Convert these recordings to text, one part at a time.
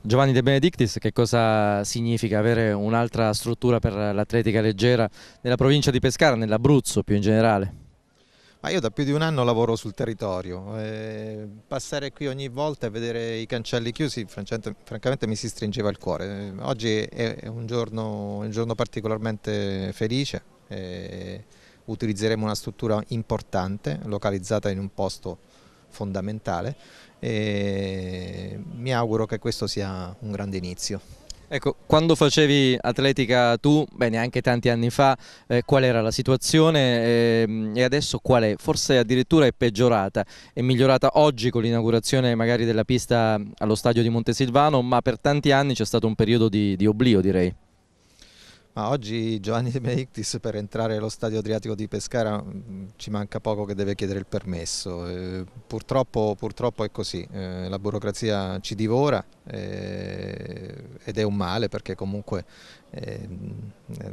Giovanni De Benedictis, che cosa significa avere un'altra struttura per l'atletica leggera nella provincia di Pescara, nell'Abruzzo più in generale? Ma io da più di un anno lavoro sul territorio, eh, passare qui ogni volta e vedere i cancelli chiusi francamente mi si stringeva il cuore. Oggi è un giorno, un giorno particolarmente felice, eh, utilizzeremo una struttura importante localizzata in un posto fondamentale e mi auguro che questo sia un grande inizio. Ecco, quando facevi atletica tu, bene, anche tanti anni fa, eh, qual era la situazione eh, e adesso qual è? Forse addirittura è peggiorata, è migliorata oggi con l'inaugurazione magari della pista allo stadio di Montesilvano, ma per tanti anni c'è stato un periodo di, di oblio direi. Ma oggi Giovanni De Benedictis per entrare allo stadio Adriatico di Pescara mm, ci manca poco che deve chiedere il permesso. Eh, purtroppo, purtroppo, è così, eh, la burocrazia ci divora eh, ed è un male perché comunque eh, mm,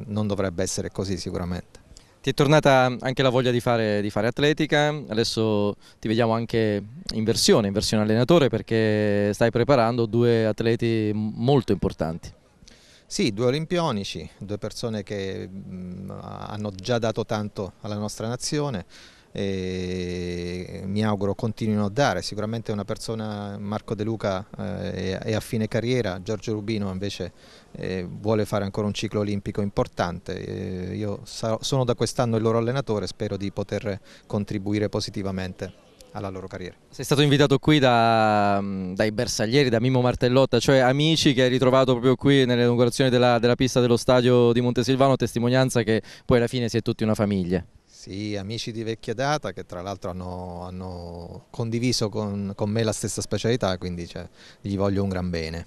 non dovrebbe essere così sicuramente. Ti è tornata anche la voglia di fare, di fare, atletica, adesso ti vediamo anche in versione, in versione allenatore perché stai preparando due atleti molto importanti. Sì, due olimpionici, due persone che mh, mm, hanno già dato tanto alla nostra nazione e mi auguro continuino a dare. Sicuramente una persona, Marco De Luca, eh, è a fine carriera, Giorgio Rubino invece eh, vuole fare ancora un ciclo olimpico importante. Eh, io sarò, sono da quest'anno il loro allenatore, spero di poter contribuire positivamente alla loro carriera. Sei stato invitato qui da, mm, dai bersaglieri, da Mimmo Martellotta, cioè amici che hai ritrovato proprio qui nell'inaugurazione della, della pista dello stadio di Montesilvano, testimonianza che poi alla fine si è tutti una famiglia. Sì, amici di vecchia data che tra l'altro hanno, hanno, condiviso con, con, me la stessa specialità, quindi cioè, gli voglio un gran bene.